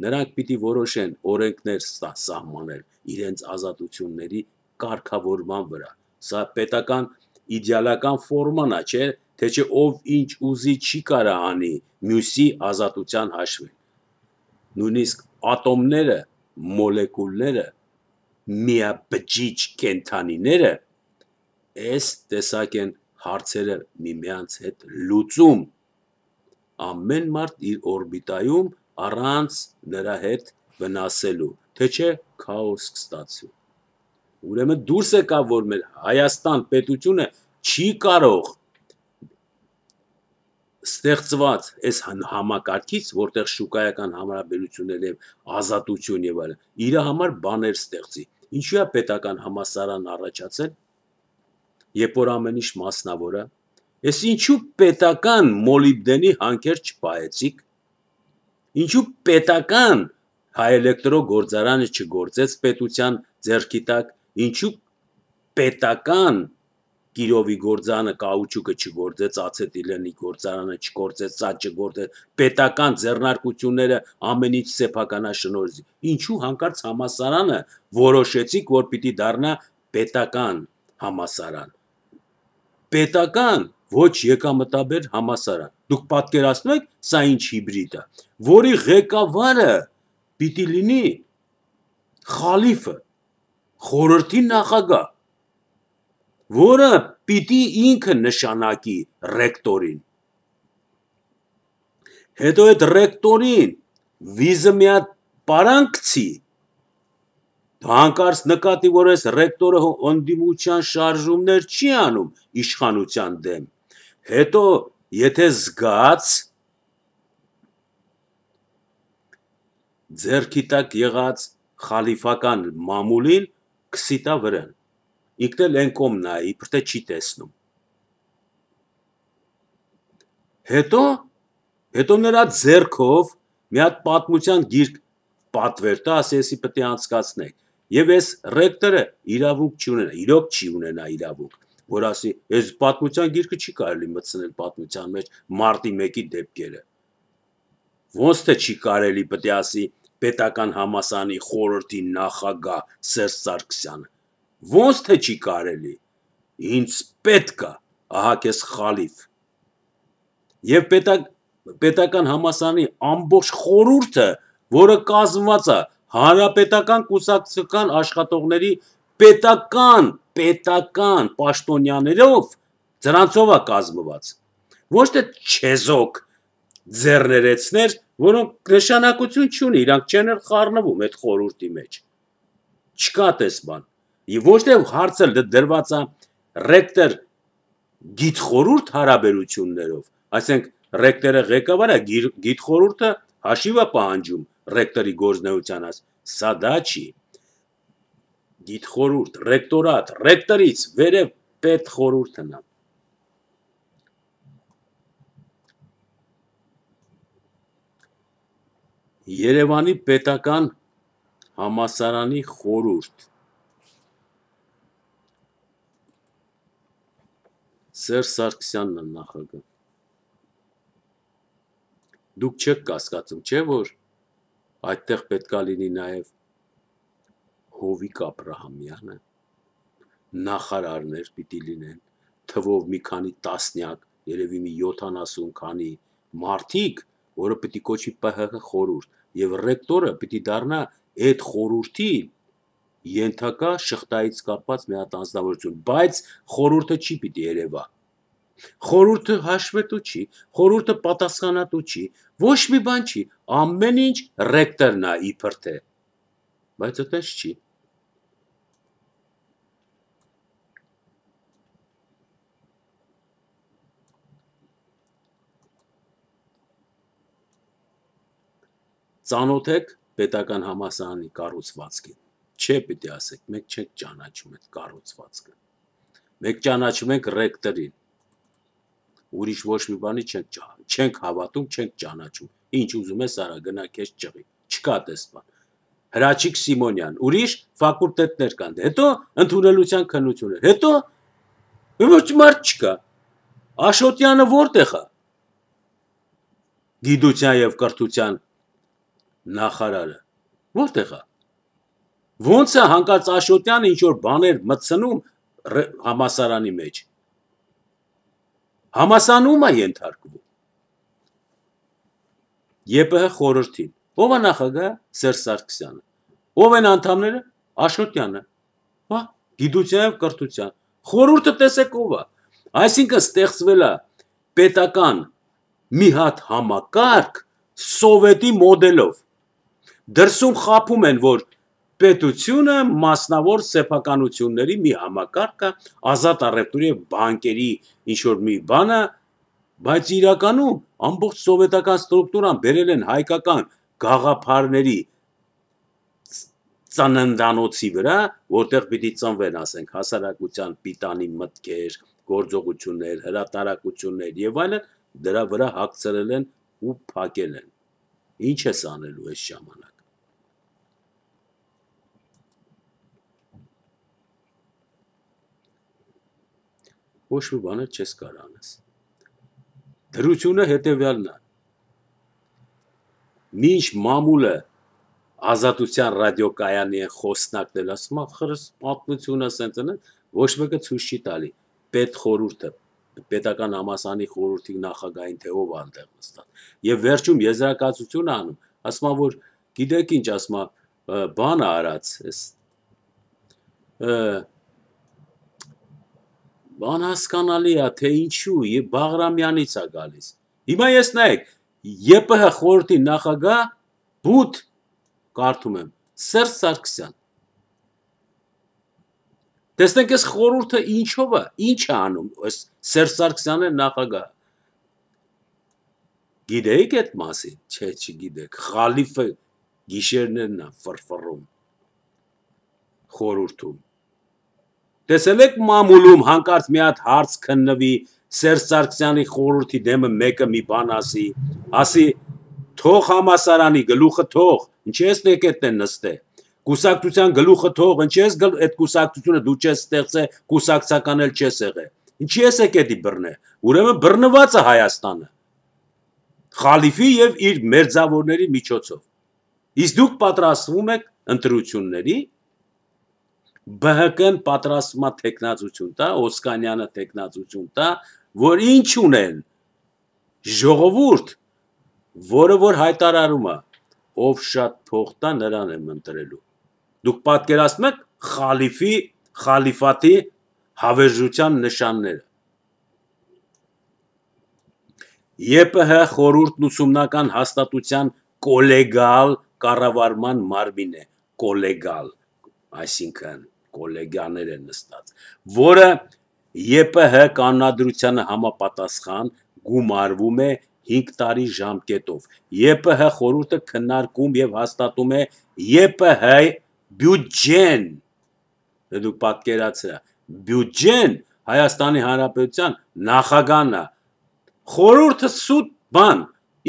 նրանք պիտի որոշեն օրենքներ սահմանել իրենց ազատությունների կարգավորման վրա։ Սա պետական իդեալական ֆորման է, չէ՞, թե չէ ով ինչ ուզի չի կարա անի մյուսի ազատության հաշվին։ Նույնիսկ ատոմները, մոլեկուլները, միաբջիջ կենթանիները այս տեսակ են հարցերը միմյանց հետ լուծում ամեն մարդ իր օրբիտայում առանց նրա հետ վնասելու, թե չէ քաոս կստացվի։ Ուրեմն դուրս եկա, որ մեր Հայաստան պետությունը չի կարող ստեղծված այս համակարգից, որտեղ շուկայական համարաբերություններ եւ ազատություն եւ այլն, իր համար բաներ ստեղծի։ Ինչու է պետական համասարան առաջացել, երբ որ ամեն ինչ մասնավոր է, Ես ինչու պետական մոլիբդենի հանքեր չպահեցիք։ Ինչու պետական հայելեկտրո գործարանը չգործեց պետության ձեռքի տակ, ինչու պետական Կիրովի գործանը կաուճուկը չգործեց, ացետիլենի գործարանը չգործեց, սա չգործեց, պետական ձեռնարկությունները ամենից սեփականաշնորհի։ Ինչու հանկարծ համասարանը որոշեցիք, որ պիտի դառնա պետական համասարան։ Պետական ոչ եկամտաբեր համասարան։ Դուք պատկերացնու եք, սա ինչ հիբրիդ է, որի ղեկավարը պիտի լինի խալիֆը, խորհրդի նախագահ, որը պիտի ինքը նշանակի ռեկտորին։ Հետո այդ ռեկտորին վիզը միատ պարանքցի, հանկարծ նկատի, որ այս ռեկտորը հոնդիմության շարժումներ չի անում իշխանության դեմ հետո եթե զգաց ձերքի տակ եղած խալիֆական մամուլին կսիտա վրան։ Ինքն էլ այն կոմն է, իբր թե չի տեսնում։ Հետո հետո նրա ձերքով մի հատ պատմության գիրք պատվեր տա, ասեսի պետք է անցկացնեք։ Եվ այս ռեկտորը իրավունք չունենա, իրոք չի ունենա իրավունք որ ասի, այս պատմության գիրքը չի կարելի մտցնել պատմության մեջ մարտի 1-ի դեպքերը։ Ոնց թե չի կարելի պետք է ասի պետական համասանի խորհրդի նախագահ Սերժ Սարգսյանը։ Ոնց թե չի կարելի։ Ինչ պետք է, ահա քեզ խալիֆ։ Եվ պետակ պետական համասանի ամբողջ խորհուրդը, որը կազմված է հանրապետական կուսակցական աշխատողների պետական, պետական պաշտոնյաներով դրանցով է կազմված։ Ոչ թե չեզոք ձեռներեցներ, որոնք նշանակություն չունի, իրանք չեն էլ խառնվում այդ խորհրդի մեջ։ Չկա տես բան։ Եվ ոչ թե հարցը դե- դրված է ռեկտոր գիտխորուրդ հարաբերություններով, այսինքն ռեկտորը ղեկավարը գիտխորուրդը հաշիվը պահանջում ռեկտորի գործնեությանից, սա դա չի գիտխորուրդ, ռեկտորատ, ռեկտրից վերև պետխորուրդն է։ Երևանի պետական համասարանի խորուրդ Սերժ Սարգսյանն է նախագահ։ Դուք չեք կասկածում, չէ՞ որ այդտեղ պետքա լինի նաև Հովիկ Աբրահամյանը նախարարներ պիտի լինեն, թվով մի քանի տասնյակ, երևի մի 70 քանի մարդիկ, որը պիտի կոչի ՊՀՀ խորուրդ եւ ռեկտորը պիտի դառնա այդ խորուրդի ենթակա շղթայից կապված մի հատ անձնավորություն, բայց խորուրդը չի պիտի երևա։ Խորուրդը հաշվետու չի, խորուրդը պատասխանատու չի, ոչ մի բան չի, ամեն ինչ ռեկտորն է իբր թե։ Բայց այդպես չի։ Ծանոթեք պետական համասարանի կառուցվածքին։ Չէ, պիտի ասեք, մենք չենք ճանաչում այդ կառուցվածքը։ Մենք ճանաչում ենք ռեկտորին։ Ուրիշ ոչ մի բանի չենք ճանաչում, չենք հավատում, չենք ճանաչում։ Ինչ ուզում ես արա, գնա քեզ ճղի։ Չկա տեսման Հրաչիկ Սիմոնյան, ուրիշ ֆակուլտետներ կան, հետո ընդունելության քննություններ, հետո ոչ մարդ չկա։ Աշոտյանը որտեղ է։ Գիտության եւ կրթության նախարարը որտեղ է։ Ոնց է հանկարծ Աշոտյանը ինչ որ բաներ մտցնում համասարանի մեջ։ Համասանում է ենթարկվում։ ԵՊՀ խորհրդին Ո՞վ է նախագահը Սերժ Սարգսյանը։ Ո՞վ են անդամները Աշոտյանը։ Հա, գիտության եւ կրթության։ Խորհուրդը տեսեք ով է։ Այսինքն ստեղծվել է պետական մի հատ համակարգ սովետի մոդելով։ Դրսում խափում են, որ պետությունը մասնավոր սեփականությունների մի համակարգը, ազատ առևտուրի եւ բանկերի ինչ որ մի բանը, բայց իրականում ամբողջ սովետական ստրուկտուրան բերել են հայկական գաղափարների ծննդանոցի վրա, որտեղ պիտի ծնվեն, ասենք, հասարակության պիտանի մտքեր, գործողություններ, հրատարակություններ եւ այլն, դրա վրա հակցրել են ու փակել են։ Ինչ ես անելու այս ժամանակ։ Ոչ մի բան չես կարող անես։ Դրությունը հետեւյալն է Մինչ մամուլը ազատության ռադիոկայանի են խոսնակնել, ասում են խրս պատմությունը ասենց են, ոչ մեկը ցույց չի տալի։ Պետ խորհուրդը, պետական համասանի խորհրդի նախագահին թե ով անտեղ նստած։ Եվ վերջում եզրակացություն անում, ասում են որ գիտեք ինչ, ասում են բան արած, այս բան հասկանալի է, թե ինչու, Բաղրամյանից է գալիս։ Հիմա ես նայեք, ԵՊՀ խորհրդի նախագահ բութ կարդում եմ Սերժ Սարգսյան Տեսնենք այս խորհուրդը ինչով է, ինչ է անում այս Սերժ Սարգսյանը նախագահ։ Գիտեք այդ մասին, չէ, չգիտեք։ Խալիֆը գիշերներն է ֆրֆռում խորհուրդում։ Տեսել եք մամուլում հանկարծ մի հատ հարց քննվի Սերս Սարգսյանի խորհրդի դեմը մեկը մի բան ասի, ասի թող համասարանի գլուխը թող, ինչես եք էդ են նստե։ Կուսակցության գլուխը թող, ինչես գլ այդ կուսակցությունը դու չես ստեղծե, կուսակցական էլ չես եղե։ Ինչի ես եք էդի բռնե։ Ուրեմն բռնված է Հայաստանը։ Խալիֆի եւ իր մերձավորների միջոցով։ Իսկ դուք պատրաստվում եք ընտրությունների ԲՀԿ-ն պատրաստումա տեխնացություն տա, Օսկանյանը տեխնացություն տա, որ ինչ ունեն ժողովուրդ, որը որ հայտարարում է, ով շատ փող տա նրան եմ ընտրելու։ Դուք պատկերացնում եք խալիֆի, խալիֆատի հավերժության նշանները։ ԵՊՀ խորհուրդն ուսումնական հաստատության կոլեգալ կառավարման մարմին է, կոլեգալ, այսինքն կոլեգաներ են նստած, որը ԵՊՀ կանոնադրությանը համապատասխան գումարվում է 5 տարի ժամկետով։ ԵՊՀ խորհուրդը քննարկում եւ հաստատում է ԵՊՀ բյուջեն։ դե Դուք պատկերացրա, բյուջեն Հայաստանի Հանրապետության նախագահն է։ Խորհուրդը սուտ բան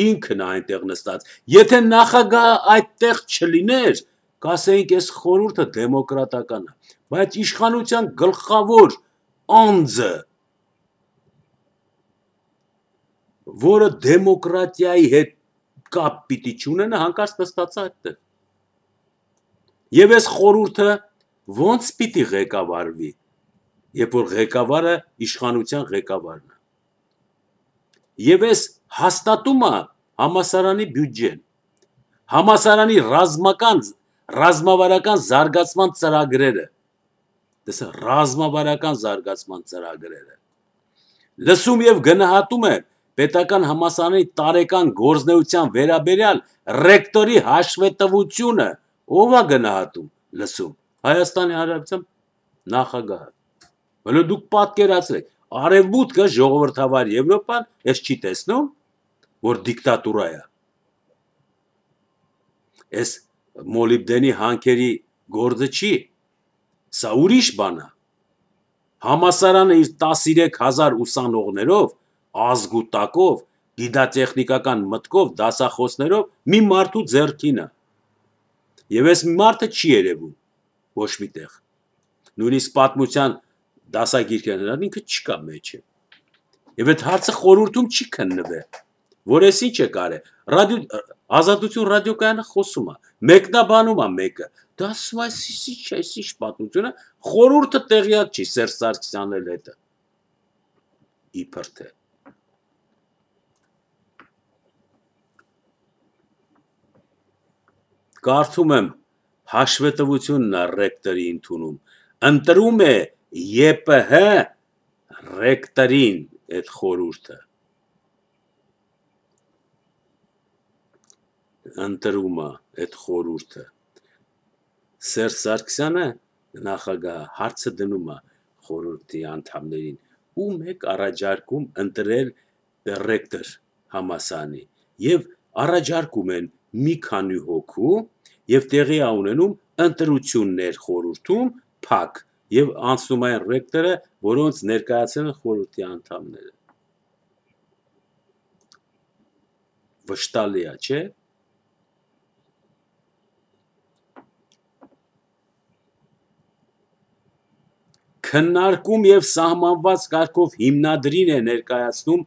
ինքն այնտեղ նստած։ Եթե նախագահը այդտեղ չլիներ, կասեինք այս խորհուրդը դեմոկրատական է, բայց իշխանության գլխավոր անձը, որը դեմոկրատիայի հետ կապ պիտի չունենա, հանկարծ նստած այդտեղ։ Եվ այս խորհուրդը ոնց պիտի ղեկավարվի, երբ որ ղեկավարը իշխանության ղեկավարն է։ Եվ այս հաստատումը համասարանի բյուջեն, համասարանի ռազմական ռազմավարական զարգացման ծրագրերը Դեսա ռազմավարական զարգացման ծրագրերը։ Լսում եւ գնահատում են պետական համասարանի տարեկան գործնեության վերաբերյալ ռեկտորի հաշվետվությունը ով է գնահատում լսում Հայաստանի Հանրապետության նախագահը հələ դուք պատկերացրեք արևմուտքը ժողովրդավար Եվրոպան ես չի տեսնում որ դիկտատուրա է ես մոլիբդենի հանքերի գործը չի Սա ուրիշ բան է։ Համասարանը իր 13000 ուսանողներով ազգուտակով գիդատեխնիկական մտքով դասախոսներով մի մարդու ձեռքին է։ Եվ այս մարդը չի երևում ոչ միտեղ։ Նույնիսկ պատմության դասագիրքը նրան ինքը չկա մեջը։ Եվ այդ հարցը խորհուրդում չի քննվել, որ ես ինչ է կարե։ Ռադիո ազատություն ռադիոկայանը խոսում է, մեկնաբանում է մեկը, Դա սվասիսի չէ, այսիշ պատմությունը խորուրդը տեղյակ չի Սերժ Սարգսյանն էլ հետը։ Իբր թե Կարդում եմ հաշվետվությունն է ռեկտորի ընդունում։ Ընտրում է ԵՊՀ ռեկտորին այդ խորուրդը։ Ընտրում է այդ խորուրդը։ Սերժ Սարգսյանը նախագահ հարցը դնում է խորհրդի անդամներին ում եք առաջարկում ընտրել դերեկտոր համասանի եւ առաջարկում են մի քանի հոգու եւ տեղի ունենում ընտրություններ խորհրդում փակ եւ անցնում այն ռեկտորը որոնց ներկայացել են խորհրդի անդամները վշտալիա չէ քննարկում եւ սահմանված կարգով հիմնադրին է ներկայացնում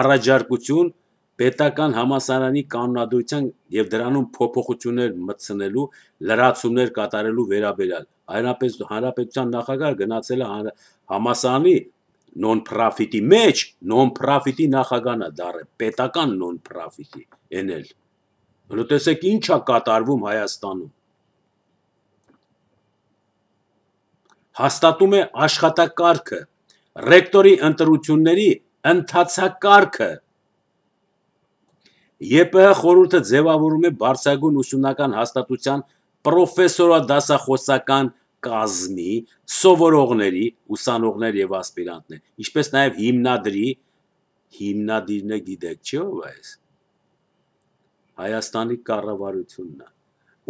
առաջարկություն պետական համասարանի կանոնադրության եւ դրանում փոփոխություններ մտցնելու լրացումներ կատարելու վերաբերյալ այնպես հանրապետության նախագահը գնացել է հա- համասարանի non-profit-ի մեջ non-profit-ի նախագահնա դառը պետական non-profit-ի էնել հենց տեսեք ինչա կատարվում Հայաստանում հաստատում է աշխատակարգը, ռեկտորի ընտրությունների ընթացակարգը։ ԵՊՀ խորհուրդը ձևավորում է բարձրագույն ուսումնական հաստատության պրոֆեսորադասախոսական կազմի սովորողների, ուսանողներ եւ ասպիրանտներ, ինչպես նաեւ հիմնադրի հիմնադիրն է գիտեք չէ՞ ով այս Հայաստանի կառավարությունն է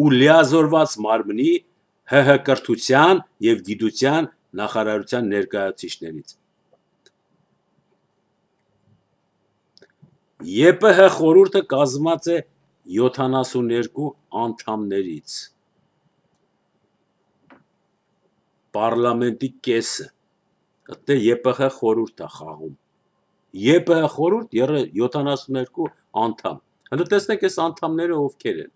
ու լիազորված մարմնի ՀՀ կրթության եւ գիտության նախարարության ներկայացուցիչներից։ ԵՊՀ խորհուրդը կազմված է 72 անդամներից։ Պարլամենտի կեսը դե ԵՊՀ խորհուրդը խաղում։ ԵՊՀ խորհուրդ 72 անդամ։ Հենց տեսնենք այս անդամները ովքեր են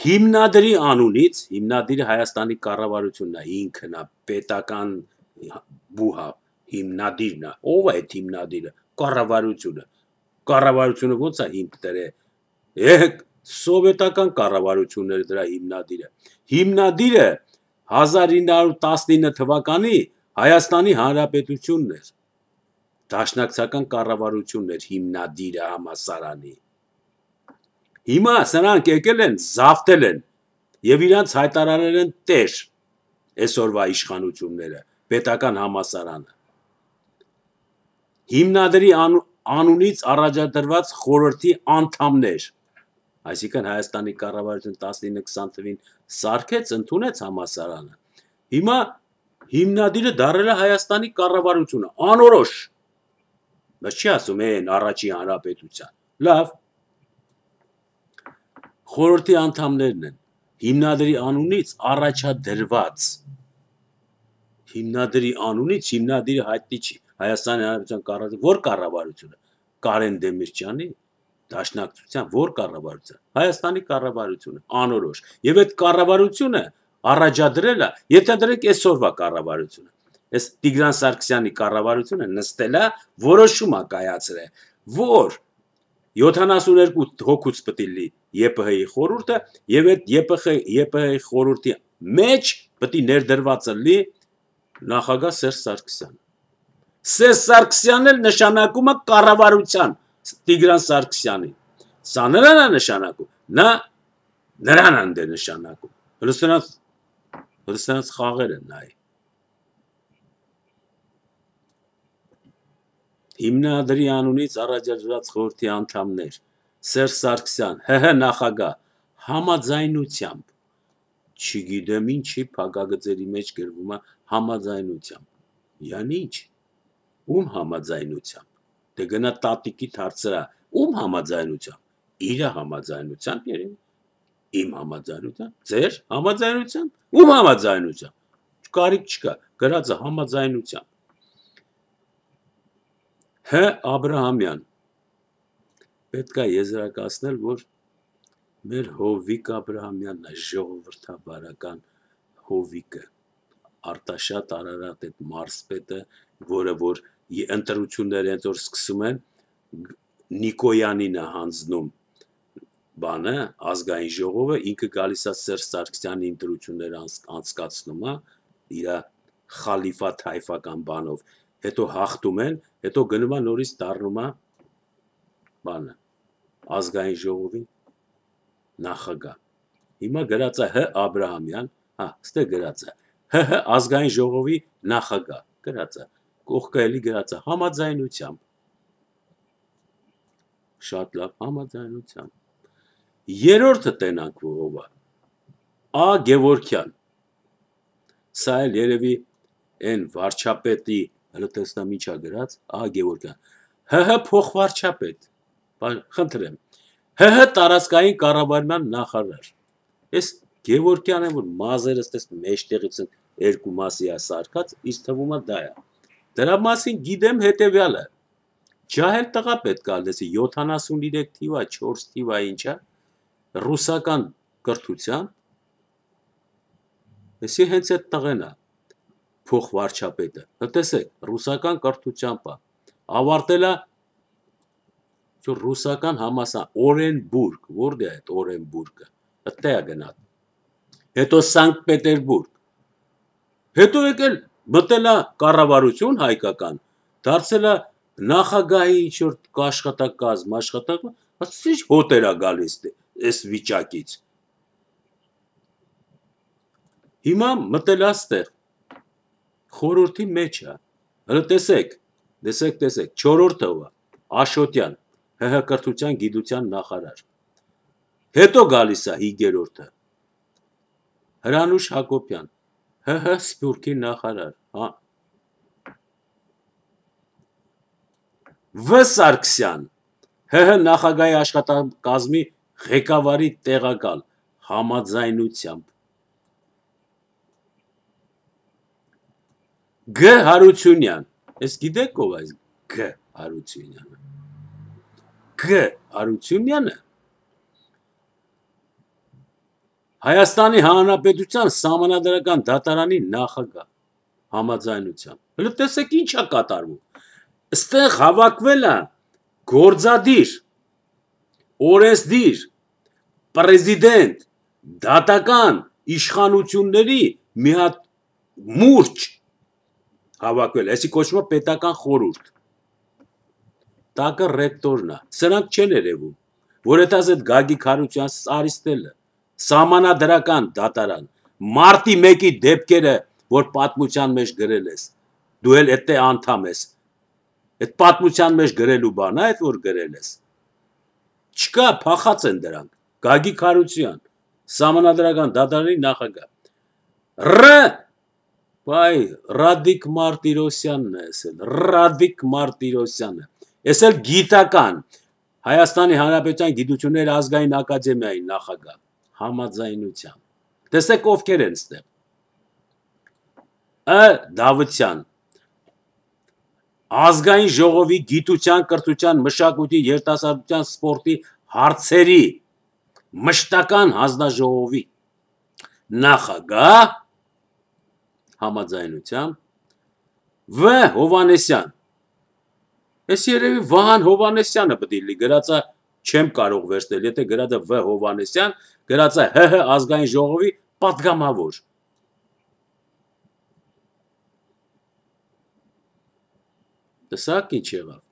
հիմնադրի անունից, հիմնադիրը Հայաստանի կառավարությունն է, ինքն է, պետական բուհա, հիմնադիրն է։ Ո՞վ է այդ հիմնադիրը։ Կառավարությունը։ Կառավարությունը ո՞նց է հիմք դրել։ Եկ սովետական կառավարությունն էր դրա հիմնադիրը։ Հիմնադիրը 1919 թվականի Հայաստանի Հանրապետությունն էր։ Դաշնակցական կառավարությունն էր հիմնադիրը համասարանի։ Հիմա սրանք եկել են, զավթել են եւ իրանց հայտարարել են տեր այսօրվա իշխանությունները, պետական համասարանը։ Հիմնադրի ան, անունից առաջադրված խորհրդի անդամներ այսինքն Հայաստանի կառավարություն 19-20 թվին սարկեց, ընդունեց համասարանը։ Հիմա հիմնադիրը դարել է Հայաստանի կառավարությունը, անորոշ։ Բայց չի ասում այն առաջի հանրապետության։ Լավ, խորհրդի անդամներն են հիմնադրի անունից առաջադրված հիմնադրի անունից հիմնադրի հայտնի չի Հայաստանի Հանրապետության կառավարությունը որ կառավարությունը Կարեն Դեմիրճյանի դաշնակցության որ կառավարությունը Հայաստանի կառավարությունը անորոշ եւ այդ կառավարությունը առաջադրելա եթե դրեք այսօրվա կառավարությունը այս Տիգրան Սարգսյանի կառավարությունը նստելա որոշում է կայացրել որ 72 հոգուց պտի լի ԵՊՀ-ի խորհուրդը եւ այդ ԵՊՀ-ի խորհրդի մեջ պտի ներդրվածը լի նախագահ Սերժ Սարգսյանը։ Սերժ Սարգսյանն էլ նշանակում է կառավարության Տիգրան Սարգսյանին։ Սա նրան է նշանակում։ Նա նրան անդե նշանակում։ Հրստրանց հրստրանց խաղեր են նայ։ հիմնադրի անունից առաջարկված խորհրդի անդամներ Սերժ Սարգսյան ՀՀ նախագահ համաձայնությամբ չգիտեմ ինչի փակագծերի մեջ գրվում է համաձայնությամբ յան ի՞նչ ում համաձայնությամբ դե գնա տատիկի հարցրա ում համաձայնությամբ իր համաձայնությամբ երևի իմ համաձայնությամբ ձեր համաձայնությամբ ում համաձայնությամբ կարիք չկա գրածը համաձայնությամբ Հ Աբրահամյան պետք է եզրակացնել, որ մեր Հովիկ Աբրահամյանն է ժողովրդավարական Հովիկը, Արտաշատ Արարատ այդ մարսպետը, որը որ ընտրությունները այնտեղ որ սկսում են Նիկոյանին է հանձնում բանը ազգային ժողովը ինքը գալիս է Սերժ Սարգսյանի ընտրություններ անց, անցկացնում է հա, իր խալիֆա թայֆական բանով հետո հաղթում են, հետո գնում է նորից դառնում է բանը ազգային ժողովի նախագահ։ Հիմա գրած է Հ Աբրահամյան, հա, ստե գրած է ՀՀ ազգային ժողովի նախագահ, գրած է կողքայելի գրած է համաձայնությամբ։ Շատ լավ, համաձայնությամբ։ Երրորդը տենանք ով է։ Ա Գևորքյան։ Սա էլ երևի այն վարչապետի հələ տեսնա ինչա գրած, ահա Գևորգը։ ՀՀ փոխվարչապետ։ Խնդրեմ։ ՀՀ տարածքային կառավարման նախարար։ Էս Գևորգյանը որ մազերը ստես մեջտեղից են երկու մասի է սարկած, ինձ թվում է դա է։ Դրա մասին գիտեմ հետեւյալը։ Ջահել տղա պետք է լսի 73 թիվա, 4 թիվա ինչա, ռուսական կրթության։ Էսի հենց այդ տղեն է փոխվարչապետը։ Տեսեք, ռուսական կրթությամբ է։ Ավարտելա ռուսական համասան Օրենբուրգ, որտեղ է այդ Օրենբուրգը։ Այդտե է գնալ։ Հետո Սանկտ Պետերբուրգ։ Հետո եկել մտելա կառավարություն հայկական, դարձելա նախագահի ինչ որ աշխատակազմ, աշխատակ, ասես հոտերա գալիս այս դե, վիճակից։ Հիմա մտելա ստեղ խորորդի մեջ է։ Հլը տեսեք, տեսեք, տեսեք, չորորդը ով է, Աշոտյան, ՀՀ կրթության գիտության նախարար։ Հետո գալիս է հիգերորդը։ Հրանուշ Հակոբյան, ՀՀ Սփյուռքի նախարար, հա։ Վ Սարգսյան, ՀՀ նախագահի աշխատակազմի ղեկավարի տեղակալ համաձայնությամբ Գ Հարությունյան։ Էս գիտեք ով այս Գ Հարությունյանը։ Գ Հարությունյանը Հայաստանի Հանրապետության համանadrական դատարանի նախագահ համաձայնությամբ։ Հələ տեսեք ինչա կատարվում։ Այստեղ հավաքվել է գործադիր, օրենսդիր, պրեզիդենտ, դատական իշխանությունների մի հատ մուրջ հավաքվել։ Այսի կոչվում է պետական խորհուրդ։ Տակը ռեկտորն է։ Սրանք չեն երևում, որ հետազ այդ Գագի Խարությունյանը սարիստելը, սահմանադրական դատարան, մարտի 1-ի դեպքերը, որ պատմության մեջ գրել ես, դու էլ էտե անդամ ես։ Այդ պատմության մեջ գրելու բան է, այդ որ գրել ես։ Չկա, փախած են դրանք։ Գագի Խարության, սահմանադրական դատարանի նախագահ։ Ռ Բայ Ռադիկ Մարտիրոսյանն է ասել, Ռադիկ Մարտիրոսյանը։ Էս էլ գիտական Հայաստանի Հանրապետության Գիտությունների ազգային ակադեմիայի նախագահ համաձայնությամբ։ Տեսեք ովքեր են ստեղ։ Ա Դավթյան ազգային ժողովի գիտության, կրթության, մշակույթի, երիտասարդության, սպորտի հարցերի մշտական հանձնաժողովի նախագահ համաձայնությամբ Վ Հովանեսյան Էս երևի Վահան Հովանեսյանը պետք է լի գրածա չեմ կարող վերցնել եթե գրածա Վ Հովանեսյան գրածա ՀՀ ազգային ժողովի падգամավոր Տեսակ ինչ եղավ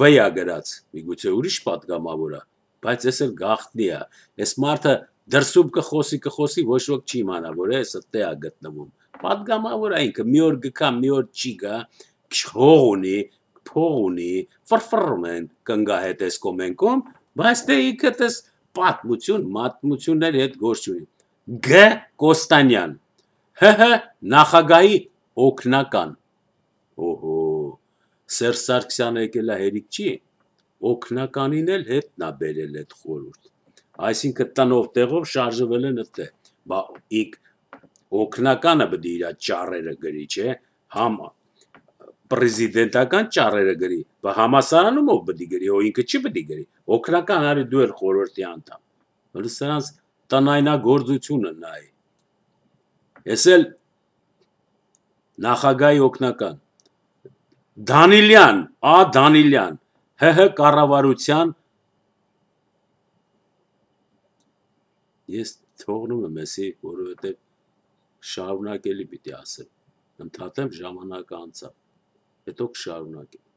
վեյա գրած, միգուցե ուրիշ պատգամավորա, բայց ես էլ գախտնի է, ես մարդը դրսում կխոսի կխոսի ոչ ոք չի իմանա որ է սա տեղ գտնվում падգամավոր այնքը մի օր գկա մի օր չի գա քշող ունի փող ունի ֆրֆրում են կնգահետես կոմենկոմ բայց դե ինքը դες պատմություն մատմությունների հետ գործ ունի գ կոստանյան հհ նախագահի օկնական օհո Սերժ Սարգսյանը եկել է հերիք չի օկնականին էլ հետն է բերել այդ խորհուրդ այսինքն տնով տեղով շարժվել են այդ բա իք օկնականը բդի իր ճարերը գրի, չէ՞, համ պրեզիդենտական ճարերը գրի, բա համասարանում ով բդի գրի, ո ինքը չի բդի գրի, օկնական արի դու էլ խորհրդի անդամ։ Բայց սրանց տնայնագործությունը նայ։ Ես էլ նախագահի օկնական Դանիլյան, Ա Դանիլյան, ՀՀ կառավարության ես թողնում եմ էսի, որովհետև շարունակելի պիտի ասեմ, ընդհատեմ ժամանակը անցավ, հետո կշարունակեմ։